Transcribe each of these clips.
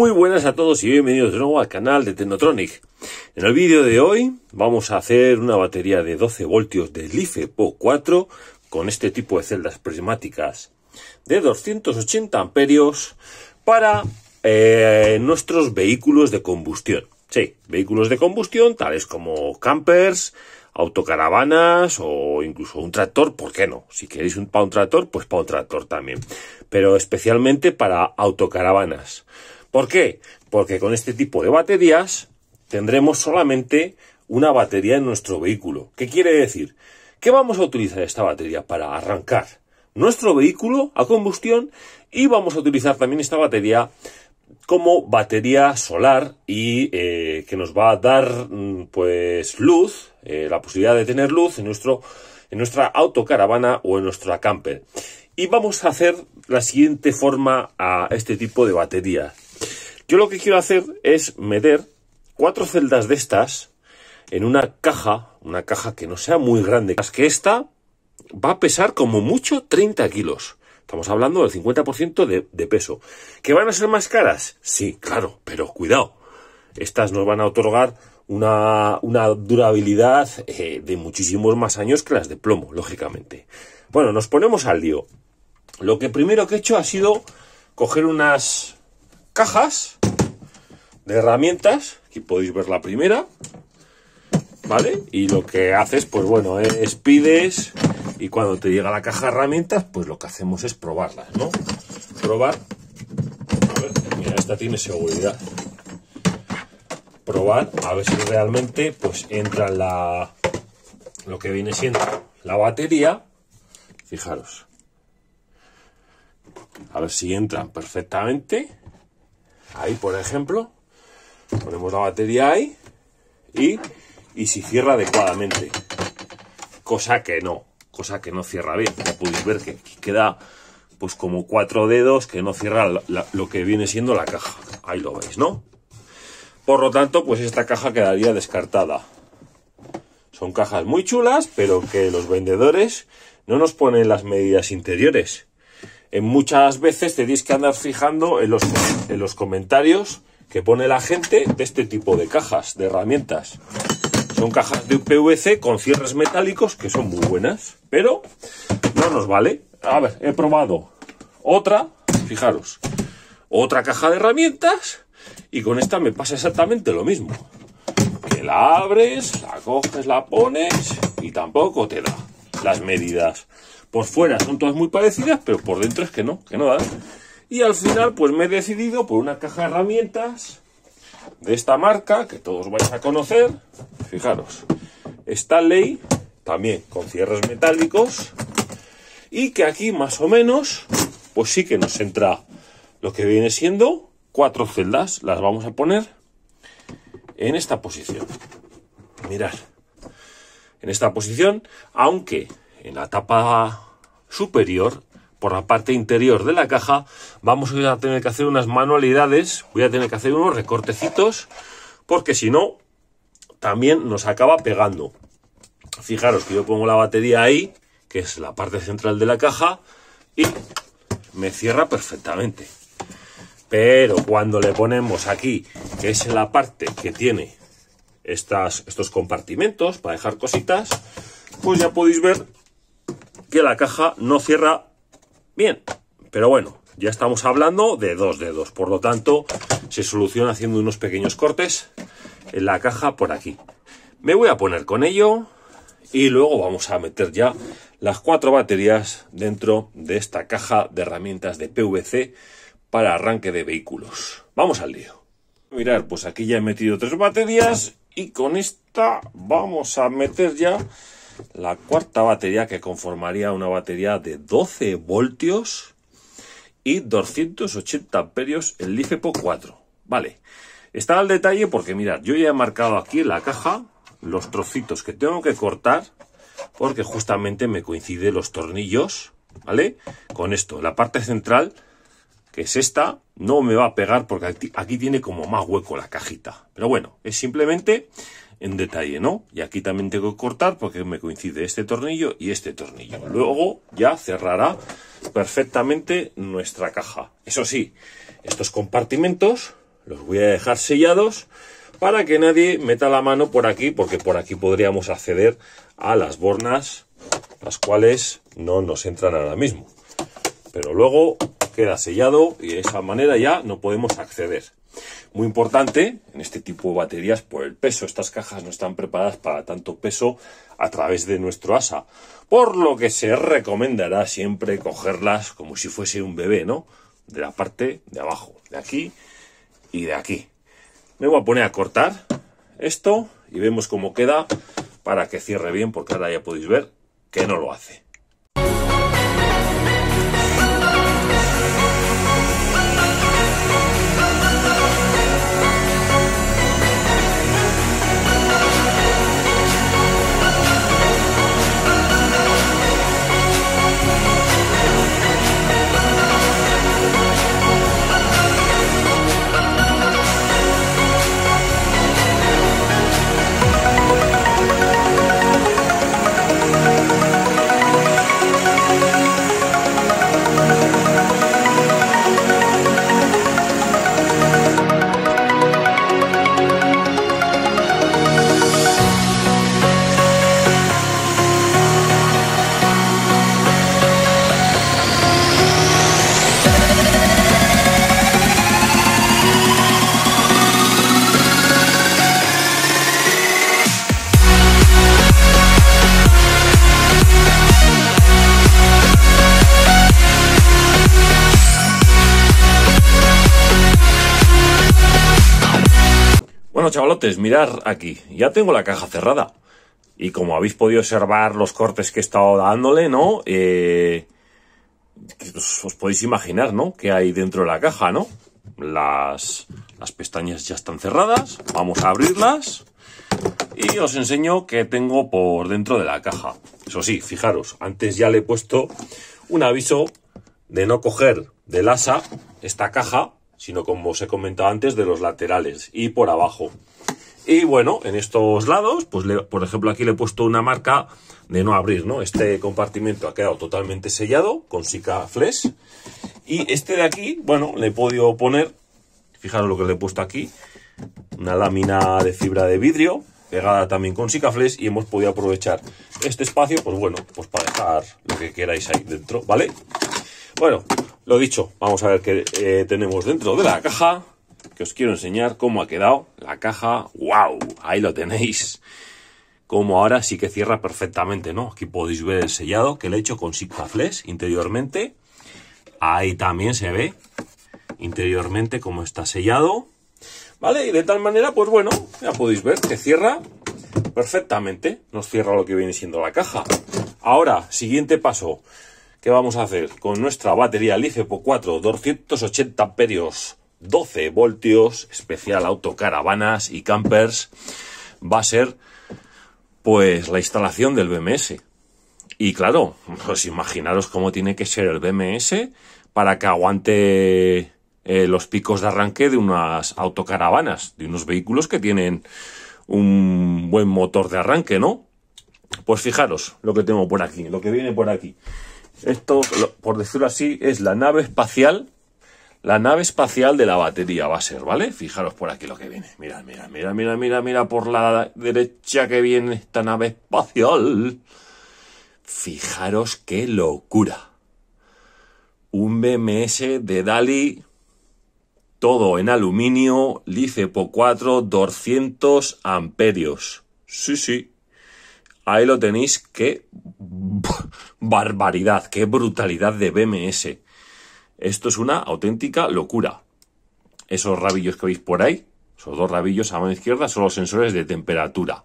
Muy buenas a todos y bienvenidos de nuevo al canal de Tecnotronic. En el vídeo de hoy vamos a hacer una batería de 12 voltios de LiFePO 4 con este tipo de celdas prismáticas de 280 amperios para eh, nuestros vehículos de combustión. Sí, vehículos de combustión tales como campers, autocaravanas o incluso un tractor, ¿por qué no? Si queréis un, para un tractor, pues para un tractor también. Pero especialmente para autocaravanas. ¿Por qué? Porque con este tipo de baterías tendremos solamente una batería en nuestro vehículo. ¿Qué quiere decir? Que vamos a utilizar esta batería para arrancar nuestro vehículo a combustión y vamos a utilizar también esta batería como batería solar y eh, que nos va a dar mm, pues luz, eh, la posibilidad de tener luz en, en nuestra autocaravana o en nuestra camper. Y vamos a hacer la siguiente forma a este tipo de baterías. Yo lo que quiero hacer es meter cuatro celdas de estas en una caja, una caja que no sea muy grande, más que esta va a pesar como mucho 30 kilos. Estamos hablando del 50% de, de peso. ¿Que van a ser más caras? Sí, claro, pero cuidado. Estas nos van a otorgar una, durabilidad eh, de muchísimos más años que las de plomo, lógicamente. Bueno, nos ponemos al lío. Lo que primero que he hecho ha sido coger unas cajas de herramientas. Aquí podéis ver la primera. ¿Vale? Y lo que haces, pues bueno, es eh, pides y cuando te llega la caja de herramientas, pues lo que hacemos es probarla ¿no? Probar. A mira, esta tiene seguridad. Probar a ver si realmente pues entra la lo que viene siendo la batería. Fijaros. A ver si entran perfectamente. Ahí, por ejemplo, ponemos la batería ahí y, si cierra adecuadamente. Cosa que no, cosa que no cierra bien. como podéis ver que queda pues como cuatro dedos que no cierra lo que viene siendo la caja. Ahí lo veis, ¿no? Por lo tanto, pues esta caja quedaría descartada. Son cajas muy chulas, pero que los vendedores no nos ponen las medidas interiores en muchas veces tenéis que andar fijando en los, en los comentarios que pone la gente de este tipo de cajas, de herramientas. Son cajas de PVC con cierres metálicos que son muy buenas, pero no nos vale. A ver, he probado otra, fijaros, otra caja de herramientas y con esta me pasa exactamente lo mismo. Que la abres, la coges, la pones y tampoco te da las medidas por fuera son todas muy parecidas, pero por dentro es que no, que no dan. Y al final, pues me he decidido por una caja de herramientas de esta marca, que todos vais a conocer. Fijaros, Stanley, también con cierres metálicos. Y que aquí más o menos, pues sí que nos entra lo que viene siendo cuatro celdas. Las vamos a poner en esta posición. Mirad, en esta posición, aunque en la tapa superior, por la parte interior de la caja, vamos a tener que hacer unas manualidades, voy a tener que hacer unos recortecitos, porque si no, también nos acaba pegando. Fijaros que yo pongo la batería ahí, que es la parte central de la caja, y me cierra perfectamente. Pero cuando le ponemos aquí, que es la parte que tiene estas, estos compartimentos para dejar cositas, pues ya podéis ver que la caja no cierra bien. Pero bueno, ya estamos hablando de dos dedos. Por lo tanto, se soluciona haciendo unos pequeños cortes en la caja por aquí. Me voy a poner con ello y luego vamos a meter ya las cuatro baterías dentro de esta caja de herramientas de PVC para arranque de vehículos. Vamos al lío. Mirar, pues aquí ya he metido tres baterías y con esta vamos a meter ya la cuarta batería que conformaría una batería de 12 voltios y 280 amperios el LiFePO 4. Vale, está al detalle porque mirad, yo ya he marcado aquí en la caja los trocitos que tengo que cortar porque justamente me coinciden los tornillos, ¿vale? Con esto, la parte central que es esta, no me va a pegar porque aquí tiene como más hueco la cajita. Pero bueno, es simplemente en detalle, ¿no? Y aquí también tengo que cortar porque me coincide este tornillo y este tornillo. Luego ya cerrará perfectamente nuestra caja. Eso sí, estos compartimentos los voy a dejar sellados para que nadie meta la mano por aquí, porque por aquí podríamos acceder a las bornas, las cuales no nos entran ahora mismo. Pero luego queda sellado y de esa manera ya no podemos acceder. Muy importante, en este tipo de baterías, por pues el peso. Estas cajas no están preparadas para tanto peso a través de nuestro asa. Por lo que se recomendará siempre cogerlas como si fuese un bebé, ¿no? De la parte de abajo, de aquí y de aquí. Me voy a poner a cortar esto y vemos cómo queda para que cierre bien, porque ahora ya podéis ver que no lo hace. chavalotes, mirad aquí. Ya tengo la caja cerrada. Y como habéis podido observar los cortes que he estado dándole, ¿no? Eh, pues, os, podéis imaginar, ¿no? Que hay dentro de la caja, ¿no? Las, las pestañas ya están cerradas. Vamos a abrirlas. Y os enseño que tengo por dentro de la caja. Eso sí, fijaros, antes ya le he puesto un aviso de no coger del asa esta caja sino como os he comentado antes, de los laterales y por abajo. Y bueno, en estos lados, pues por ejemplo aquí le he puesto una marca de no abrir, ¿no? Este compartimento ha quedado totalmente sellado con Sika Y este de aquí, bueno, le he podido poner, fijaros lo que le he puesto aquí, una lámina de fibra de vidrio pegada también con Sikaflex y hemos podido aprovechar este espacio, pues bueno, pues para dejar lo que queráis ahí dentro, ¿vale? Bueno, lo dicho, vamos a ver qué eh, tenemos dentro de la caja, que os quiero enseñar cómo ha quedado la caja. ¡Wow! Ahí lo tenéis. Como ahora sí que cierra perfectamente, ¿no? Aquí podéis ver el sellado que le he hecho con Sigfaflex interiormente. Ahí también se ve interiormente cómo está sellado. ¿Vale? Y de tal manera, pues bueno, ya podéis ver que cierra perfectamente. Nos cierra lo que viene siendo la caja. Ahora, siguiente paso. ¿Qué vamos a hacer? Con nuestra batería LiFePO 4 280 amperios, 12 voltios, especial autocaravanas y campers, va a ser pues la instalación del BMS. Y claro, pues imaginaros cómo tiene que ser el BMS para que aguante eh, los picos de arranque de unas autocaravanas, de unos vehículos que tienen un buen motor de arranque, ¿no? Pues fijaros lo que tengo por aquí, lo que viene por aquí. Esto, por decirlo así, es la nave espacial, la nave espacial de la batería va a ser, ¿vale? Fijaros por aquí lo que viene. Mira, mira, mira, mira, mira, mira por la derecha que viene esta nave espacial. Fijaros qué locura. Un BMS de Dali, todo en aluminio, licepo 4, 200 amperios. Sí, sí, Ahí lo tenéis, qué barbaridad, qué brutalidad de BMS. Esto es una auténtica locura. Esos rabillos que veis por ahí, esos dos rabillos a mano izquierda, son los sensores de temperatura.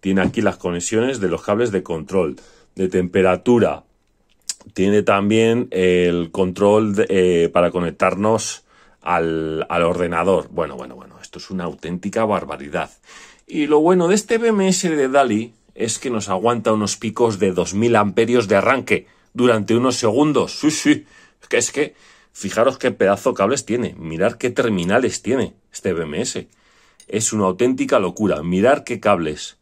Tiene aquí las conexiones de los cables de control, de temperatura. Tiene también el control eh, para conectarnos al ordenador. Bueno, bueno, bueno, esto es una auténtica barbaridad. Y lo bueno de este BMS de Dali es que nos aguanta unos picos de 2000 amperios de arranque durante unos segundos. Sí, sí, es que es que fijaros qué pedazo de cables tiene, mirar qué terminales tiene este BMS. Es una auténtica locura, mirar qué cables.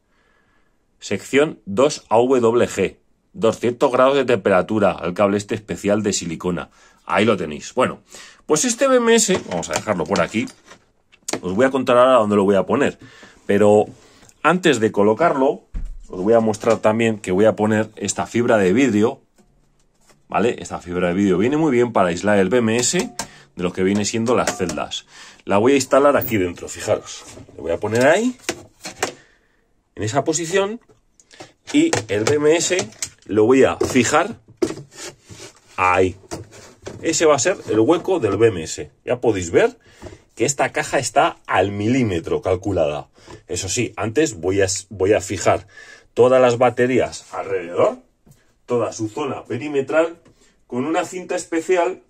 Sección 2 AWG, 200 grados de temperatura al cable este especial de silicona. Ahí lo tenéis. Bueno, pues este BMS, vamos a dejarlo por aquí, os voy a contar ahora dónde lo voy a poner. Pero antes de colocarlo, os voy a mostrar también que voy a poner esta fibra de vidrio, ¿vale? Esta fibra de vidrio viene muy bien para aislar el BMS de lo que viene siendo las celdas. La voy a instalar aquí dentro, fijaros. Le voy a poner ahí, en esa posición, y el BMS lo voy a fijar ahí. Ese va a ser el hueco del BMS. Ya podéis ver que esta caja está al milímetro calculada. Eso sí, antes voy a, voy a fijar todas las baterías alrededor, toda su zona perimetral, con una cinta especial,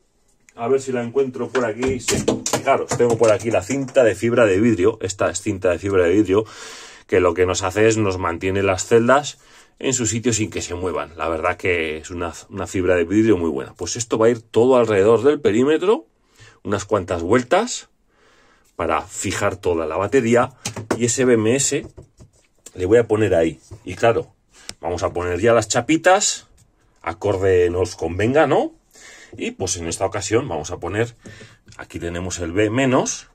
a ver si la encuentro por aquí, fijaros, tengo por aquí la cinta de fibra de vidrio, esta es cinta de fibra de vidrio, que lo que nos hace es nos mantiene las celdas en su sitio sin que se muevan. La verdad que es una, una, fibra de vidrio muy buena. Pues esto va a ir todo alrededor del perímetro, unas cuantas vueltas para fijar toda la batería y ese BMS le voy a poner ahí. Y claro, vamos a poner ya las chapitas, acorde nos convenga, ¿no? Y pues en esta ocasión vamos a poner, aquí tenemos el B menos,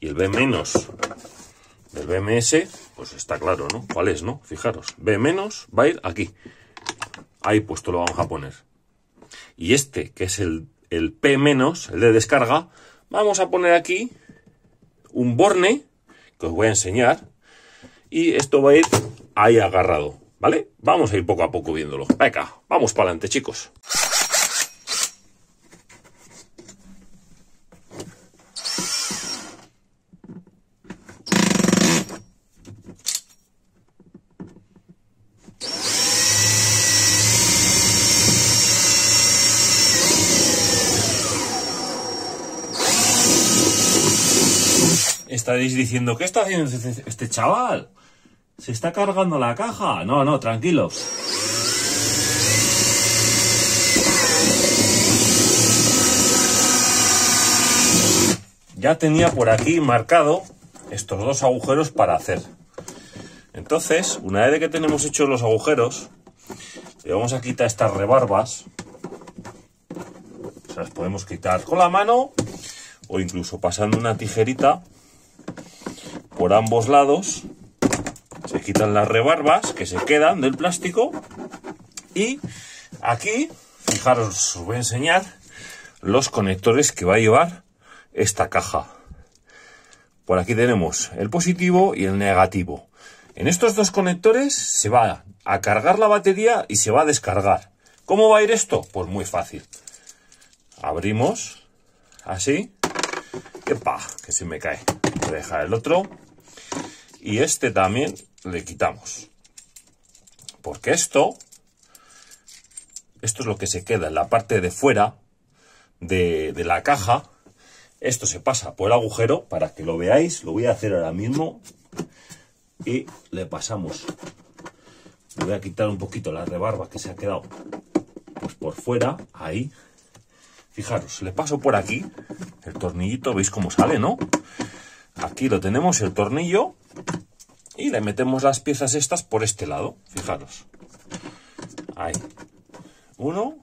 y el B menos del BMS, pues está claro, ¿no? ¿Cuál es, no? Fijaros, B menos va a ir aquí. Ahí puesto lo vamos a poner. Y este, que es el, P menos, el de descarga, vamos a poner aquí un borne, que os voy a enseñar, y esto va a ir ahí agarrado, ¿vale? Vamos a ir poco a poco viéndolo. Venga, vamos para adelante, chicos. ¿Estáis diciendo, ¿qué está haciendo este, este chaval? Se está cargando la caja. No, no, tranquilos. Ya tenía por aquí marcado estos dos agujeros para hacer. Entonces, una vez que tenemos hechos los agujeros, le vamos a quitar estas rebarbas. Se las podemos quitar con la mano o incluso pasando una tijerita por ambos lados quitan las rebarbas que se quedan del plástico y aquí, fijaros, os voy a enseñar los conectores que va a llevar esta caja. Por aquí tenemos el positivo y el negativo. En estos dos conectores se va a cargar la batería y se va a descargar. ¿Cómo va a ir esto? Pues muy fácil. Abrimos así. pa Que se me cae. Voy a dejar el otro y este también le quitamos. Porque esto, esto es lo que se queda en la parte de fuera de, de la caja. Esto se pasa por el agujero para que lo veáis. Lo voy a hacer ahora mismo. Y le pasamos. Le voy a quitar un poquito la rebarba que se ha quedado pues por fuera. Ahí. Fijaros, le paso por aquí el tornillito. ¿Veis cómo sale, no? Aquí lo tenemos, el tornillo y le metemos las piezas estas por este lado, fijaros. Ahí. Uno.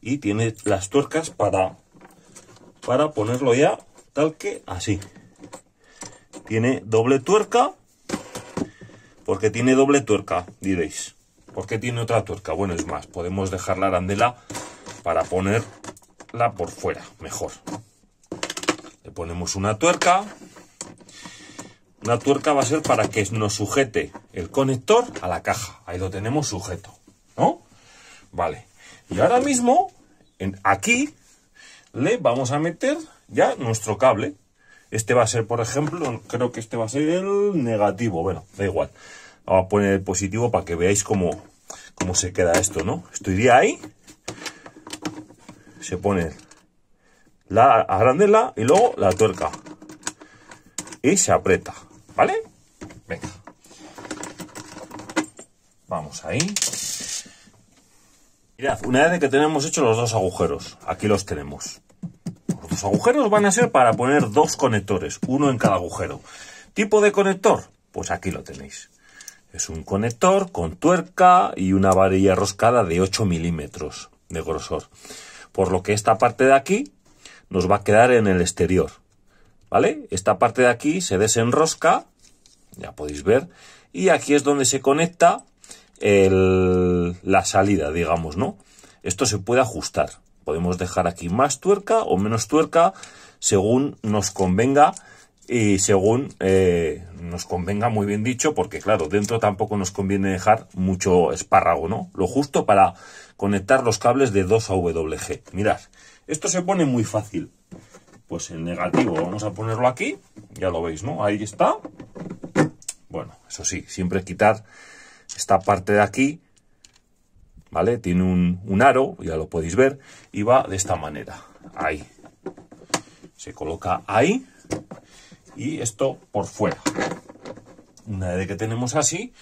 Y tiene las tuercas para, para ponerlo ya tal que así. Tiene doble tuerca. porque tiene doble tuerca? Diréis. porque tiene otra tuerca? Bueno, es más, podemos dejar la arandela para ponerla por fuera, mejor. Le ponemos una tuerca una tuerca va a ser para que nos sujete el conector a la caja. Ahí lo tenemos sujeto, ¿no? Vale. Y ahora mismo, en, aquí, le vamos a meter ya nuestro cable. Este va a ser, por ejemplo, creo que este va a ser el negativo. Bueno, da igual. Vamos a poner el positivo para que veáis cómo, cómo se queda esto, ¿no? Esto iría ahí. Se pone la agrandela y luego la tuerca. Y se aprieta. ¿Vale? Venga. Vamos ahí. Mirad, una vez que tenemos hecho los dos agujeros, aquí los tenemos. Los dos agujeros van a ser para poner dos conectores, uno en cada agujero. ¿Tipo de conector? Pues aquí lo tenéis. Es un conector con tuerca y una varilla roscada de 8 milímetros de grosor. Por lo que esta parte de aquí nos va a quedar en el exterior. ¿Vale? Esta parte de aquí se desenrosca, ya podéis ver, y aquí es donde se conecta el, la salida, digamos, ¿no? Esto se puede ajustar. Podemos dejar aquí más tuerca o menos tuerca según nos convenga y según eh, nos convenga muy bien dicho, porque claro, dentro tampoco nos conviene dejar mucho espárrago, ¿no? Lo justo para conectar los cables de 2 wg Mirad, esto se pone muy fácil pues en negativo vamos a ponerlo aquí, ya lo veis, ¿no? Ahí está. Bueno, eso sí, siempre quitar esta parte de aquí, ¿vale? Tiene un, un aro, ya lo podéis ver, y va de esta manera, ahí. Se coloca ahí y esto por fuera. Una vez que tenemos así,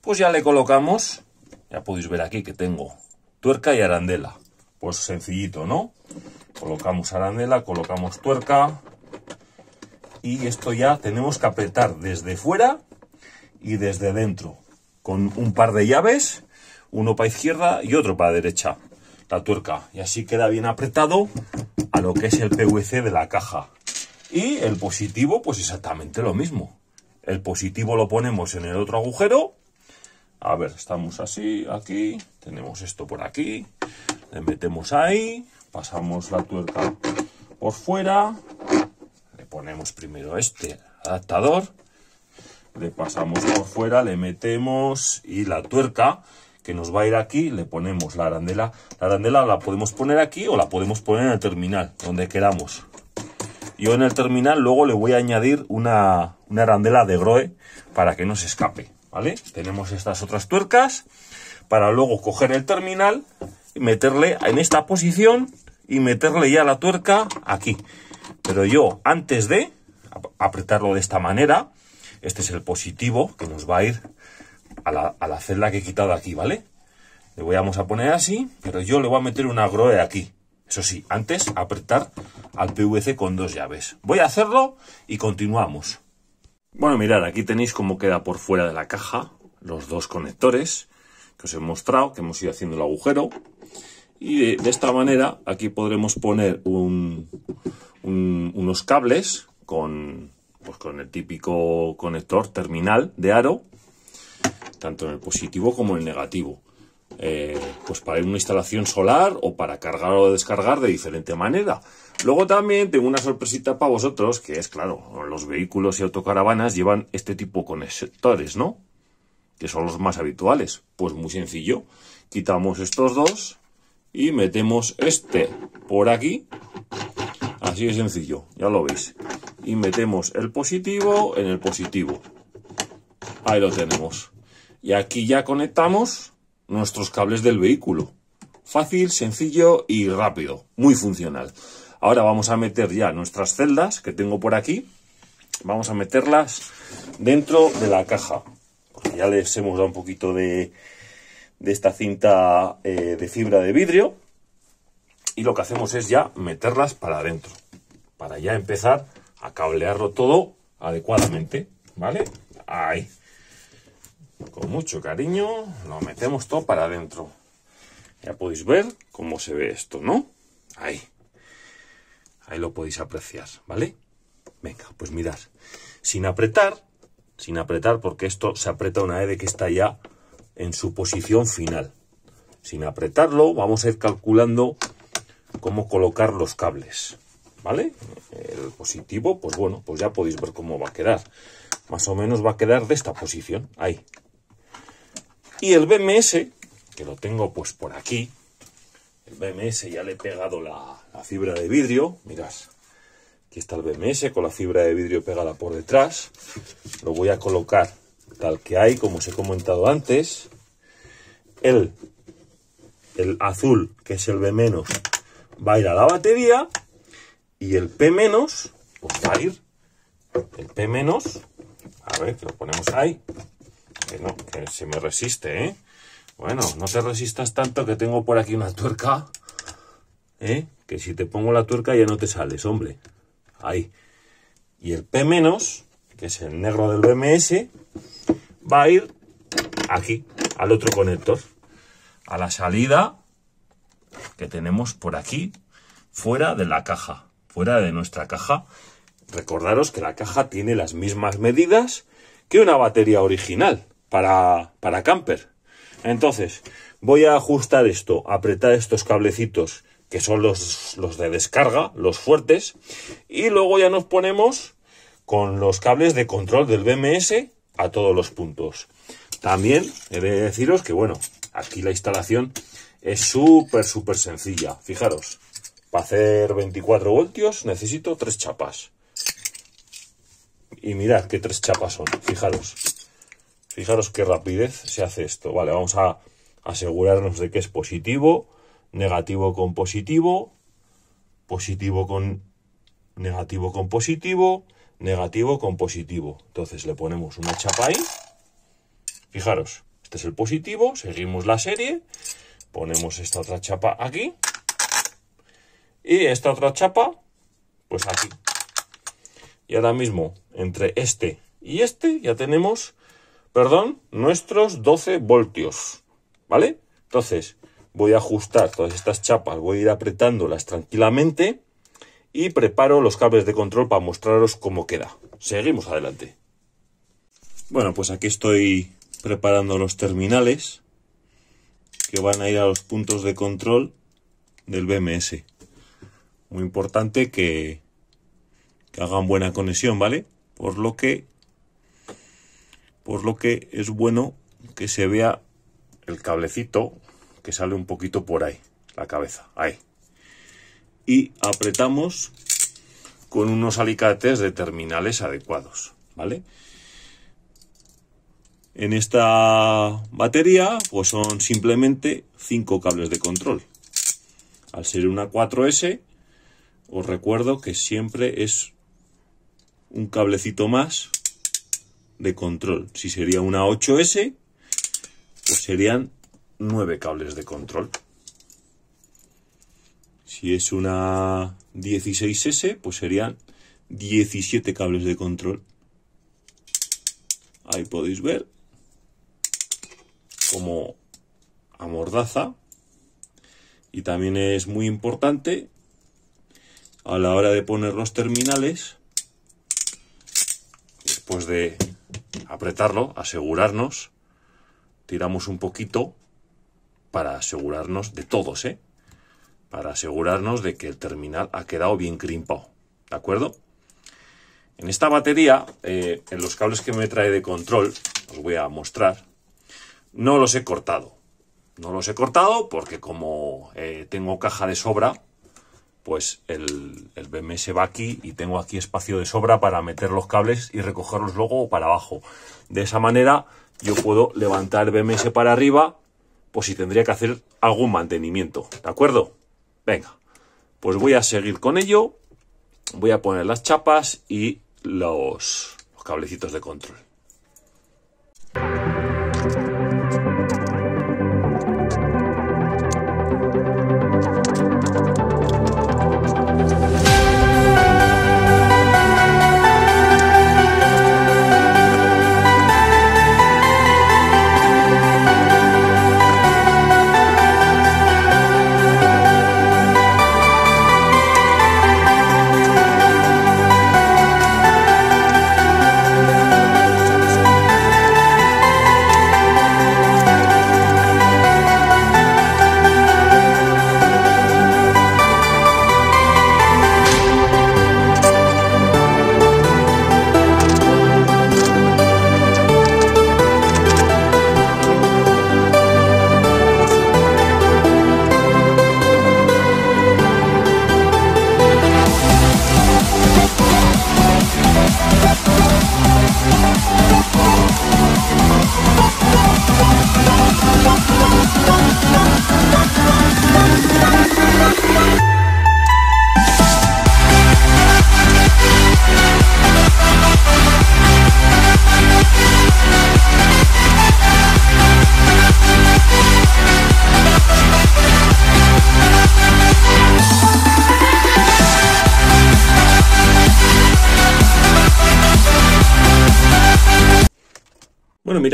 pues ya le colocamos, ya podéis ver aquí que tengo tuerca y arandela. Pues sencillito, ¿no? colocamos arandela, colocamos tuerca y esto ya tenemos que apretar desde fuera y desde dentro con un par de llaves, uno para izquierda y otro para derecha, la tuerca. Y así queda bien apretado a lo que es el PVC de la caja. Y el positivo, pues exactamente lo mismo. El positivo lo ponemos en el otro agujero. A ver, estamos así, aquí, tenemos esto por aquí, le metemos ahí, pasamos la tuerca por fuera, le ponemos primero este adaptador, le pasamos por fuera, le metemos y la tuerca que nos va a ir aquí, le ponemos la arandela. La arandela la podemos poner aquí o la podemos poner en el terminal, donde queramos. Yo en el terminal luego le voy a añadir una, arandela de groe para que no se escape, ¿vale? Tenemos estas otras tuercas para luego coger el terminal y meterle en esta posición y meterle ya la tuerca aquí. Pero yo, antes de apretarlo de esta manera, este es el positivo que nos va a ir a la, la celda que he quitado aquí, ¿vale? Le voy vamos a poner así, pero yo le voy a meter una groe aquí. Eso sí, antes apretar al PVC con dos llaves. Voy a hacerlo y continuamos. Bueno, mirad, aquí tenéis cómo queda por fuera de la caja los dos conectores que os he mostrado, que hemos ido haciendo el agujero y de, esta manera aquí podremos poner unos cables pues con, el típico conector terminal de aro, tanto en el positivo como en el negativo. Eh, pues para una instalación solar o para cargar o descargar de diferente manera. Luego también tengo una sorpresita para vosotros, que es, claro, los vehículos y autocaravanas llevan este tipo de conectores, ¿no? Que son los más habituales. Pues muy sencillo. Quitamos estos dos y metemos este por aquí. Así de sencillo, ya lo veis. Y metemos el positivo en el positivo. Ahí lo tenemos. Y aquí ya conectamos nuestros cables del vehículo. Fácil, sencillo y rápido. Muy funcional. Ahora vamos a meter ya nuestras celdas que tengo por aquí. Vamos a meterlas dentro de la caja. ya les hemos dado un poquito de, de esta cinta eh, de fibra de vidrio y lo que hacemos es ya meterlas para adentro, para ya empezar a cablearlo todo adecuadamente, ¿vale? Ahí. Con mucho cariño lo metemos todo para adentro. Ya podéis ver cómo se ve esto, ¿no? Ahí. Ahí lo podéis apreciar, ¿vale? Venga, pues mirad. Sin apretar, sin apretar, porque esto se aprieta una vez de que está ya en su posición final. Sin apretarlo, vamos a ir calculando cómo colocar los cables. ¿Vale? El positivo, pues bueno, pues ya podéis ver cómo va a quedar. Más o menos va a quedar de esta posición, ahí. Y el BMS, que lo tengo pues por aquí, el BMS ya le he pegado la, fibra de vidrio, mirad, aquí está el BMS con la fibra de vidrio pegada por detrás, lo voy a colocar tal que hay, como os he comentado antes. El, el azul, que es el B-, va a ir a la batería. Y el P-, pues va a ir el P-, a ver, que lo ponemos ahí. Que no, que se me resiste, ¿eh? Bueno, no te resistas tanto que tengo por aquí una tuerca. ¿Eh? Que si te pongo la tuerca ya no te sales, hombre. Ahí. Y el P menos que es el negro del BMS, va a ir aquí, al otro conector, a la salida que tenemos por aquí, fuera de la caja, fuera de nuestra caja. Recordaros que la caja tiene las mismas medidas que una batería original para, para camper. Entonces, voy a ajustar esto, apretar estos cablecitos que son los, los de descarga, los fuertes, y luego ya nos ponemos con los cables de control del BMS a todos los puntos. También he de deciros que, bueno, aquí la instalación es súper, súper sencilla. Fijaros, para hacer 24 voltios necesito tres chapas. Y mirad qué tres chapas son, fijaros. Fijaros qué rapidez se hace esto. Vale, vamos a asegurarnos de que es positivo, negativo con positivo, positivo con negativo con positivo, negativo con positivo. Entonces le ponemos una chapa ahí. Fijaros, este es el positivo, seguimos la serie, ponemos esta otra chapa aquí y esta otra chapa, pues aquí. Y ahora mismo, entre este y este, ya tenemos, perdón, nuestros 12 voltios, ¿vale? Entonces, voy a ajustar todas estas chapas, voy a ir apretándolas tranquilamente y preparo los cables de control para mostraros cómo queda. Seguimos adelante. Bueno, pues aquí estoy preparando los terminales que van a ir a los puntos de control del BMS. Muy importante que, que hagan buena conexión, ¿vale? Por lo que por lo que es bueno que se vea el cablecito que sale un poquito por ahí, la cabeza, ahí y apretamos con unos alicates de terminales adecuados, ¿vale? En esta batería pues son simplemente 5 cables de control. Al ser una 4S, os recuerdo que siempre es un cablecito más de control. Si sería una 8S, pues serían 9 cables de control. Si es una 16S, pues serían 17 cables de control. Ahí podéis ver como amordaza. Y también es muy importante a la hora de poner los terminales, después de apretarlo, asegurarnos, tiramos un poquito para asegurarnos de todos, ¿eh? para asegurarnos de que el terminal ha quedado bien crimpado. ¿De acuerdo? En esta batería, eh, en los cables que me trae de control, os voy a mostrar, no los he cortado. No los he cortado porque como eh, tengo caja de sobra, pues el, el, BMS va aquí y tengo aquí espacio de sobra para meter los cables y recogerlos luego para abajo. De esa manera yo puedo levantar el BMS para arriba, pues si tendría que hacer algún mantenimiento, ¿de acuerdo? Venga, pues voy a seguir con ello. Voy a poner las chapas y los, cablecitos de control.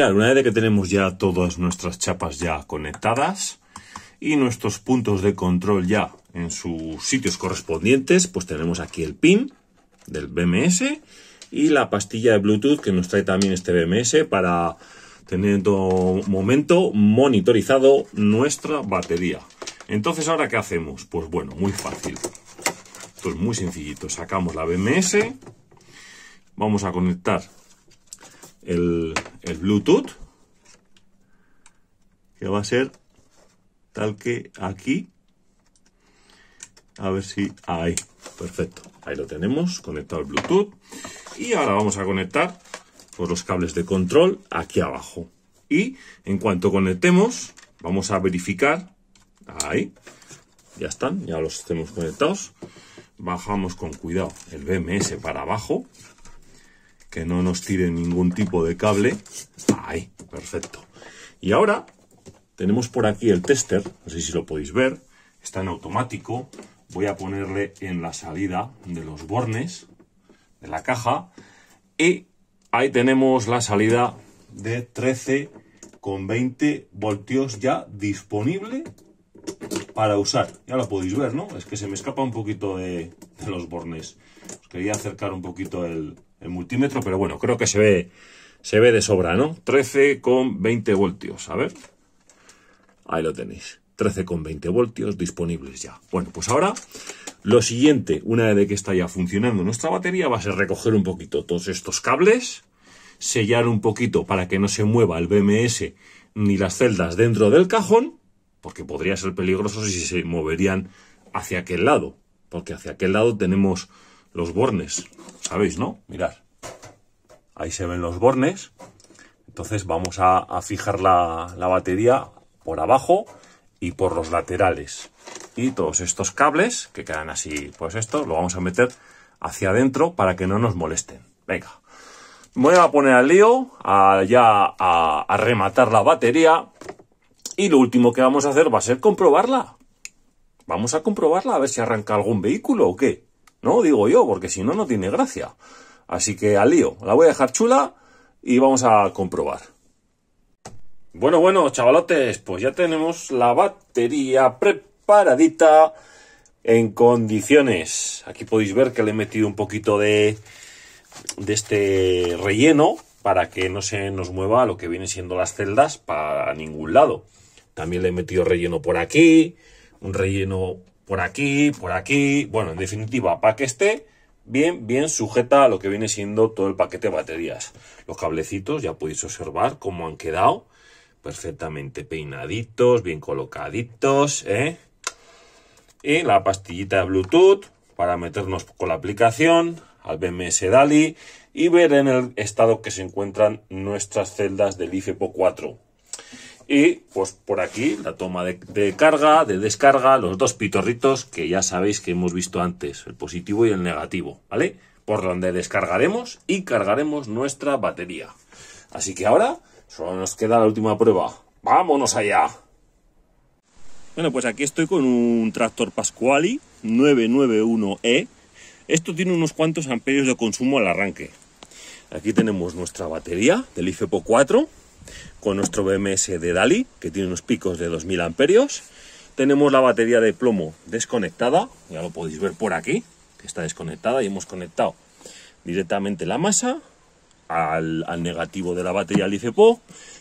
una vez que tenemos ya todas nuestras chapas ya conectadas y nuestros puntos de control ya en sus sitios correspondientes, pues tenemos aquí el pin del BMS y la pastilla de Bluetooth que nos trae también este BMS para tener en todo momento monitorizado nuestra batería. Entonces, ¿ahora qué hacemos? Pues bueno, muy fácil. Esto muy sencillito. Sacamos la BMS, vamos a conectar el, Bluetooth, que va a ser tal que aquí. A ver si... Ahí, perfecto. Ahí lo tenemos, conectado el Bluetooth. Y ahora vamos a conectar por los cables de control aquí abajo. Y en cuanto conectemos, vamos a verificar. Ahí, ya están, ya los tenemos conectados. Bajamos con cuidado el BMS para abajo que no nos tire ningún tipo de cable. Ahí, perfecto. Y ahora tenemos por aquí el tester, no sé si lo podéis ver, está en automático. Voy a ponerle en la salida de los bornes de la caja y ahí tenemos la salida de 13 con 20 voltios ya disponible para usar. Ya lo podéis ver, ¿no? Es que se me escapa un poquito de los bornes. Os quería acercar un poquito el, el multímetro, pero bueno, creo que se ve, se ve de sobra, ¿no? 13,20 voltios, a ver. Ahí lo tenéis, 13,20 voltios disponibles ya. Bueno, pues ahora lo siguiente, una vez que está ya funcionando nuestra batería, va a ser recoger un poquito todos estos cables, sellar un poquito para que no se mueva el BMS ni las celdas dentro del cajón, porque podría ser peligroso si se moverían hacia aquel lado, porque hacia aquel lado tenemos los bornes. ¿Sabéis, no? Mirad. Ahí se ven los bornes. Entonces vamos a, fijar la, batería por abajo y por los laterales. Y todos estos cables, que quedan así, pues esto, lo vamos a meter hacia adentro para que no nos molesten. Venga, voy a poner al lío, a, ya a, a, rematar la batería. Y lo último que vamos a hacer va a ser comprobarla. Vamos a comprobarla, a ver si arranca algún vehículo o qué. ¿no? Digo yo, porque si no, no tiene gracia. Así que al lío, la voy a dejar chula y vamos a comprobar. Bueno, bueno, chavalotes, pues ya tenemos la batería preparadita en condiciones. Aquí podéis ver que le he metido un poquito de, de este relleno para que no se nos mueva lo que vienen siendo las celdas para ningún lado. También le he metido relleno por aquí, un relleno por aquí, por aquí, bueno, en definitiva, para que esté bien, bien sujeta a lo que viene siendo todo el paquete de baterías. Los cablecitos ya podéis observar cómo han quedado perfectamente peinaditos, bien colocaditos, ¿eh? Y la pastillita de Bluetooth para meternos con la aplicación al BMS DALI y ver en el estado que se encuentran nuestras celdas del IFEPO 4. Y pues por aquí la toma de, carga, de descarga, los dos pitorritos que ya sabéis que hemos visto antes, el positivo y el negativo, ¿vale? Por donde descargaremos y cargaremos nuestra batería. Así que ahora solo nos queda la última prueba. ¡Vámonos allá! Bueno, pues aquí estoy con un tractor Pascuali 991E. E. Esto tiene unos cuantos amperios de consumo al arranque. Aquí tenemos nuestra batería del IFEPO 4 con nuestro BMS de Dali, que tiene unos picos de 2000 amperios. Tenemos la batería de plomo desconectada, ya lo podéis ver por aquí, que está desconectada y hemos conectado directamente la masa al, negativo de la batería del IFEPO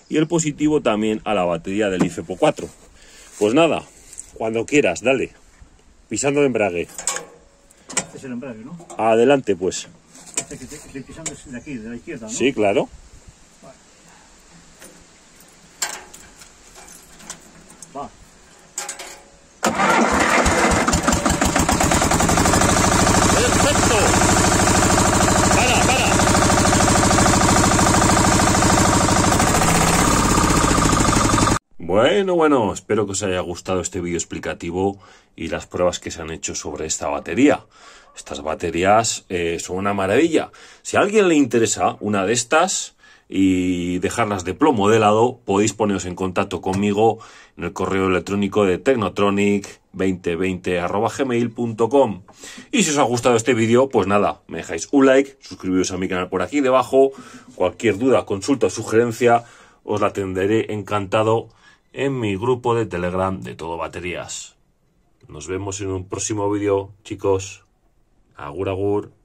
y el positivo también a la batería del IFEPO 4. Pues nada, cuando quieras, dale, pisando el embrague. es el embrague, ¿no? Adelante, pues. Este estoy pisando de aquí, de la izquierda, Sí, claro. Bueno, bueno, espero que os haya gustado este vídeo explicativo y las pruebas que se han hecho sobre esta batería. Estas baterías eh, son una maravilla. Si a alguien le interesa una de estas y dejarlas de plomo de lado, podéis poneros en contacto conmigo en el correo electrónico de tecnotronic2020.gmail.com Y si os ha gustado este vídeo, pues nada, me dejáis un like, suscribiros a mi canal por aquí debajo, cualquier duda, consulta o sugerencia, os la atenderé encantado en mi grupo de Telegram de todo baterías. Nos vemos en un próximo vídeo, chicos. Agur, agur.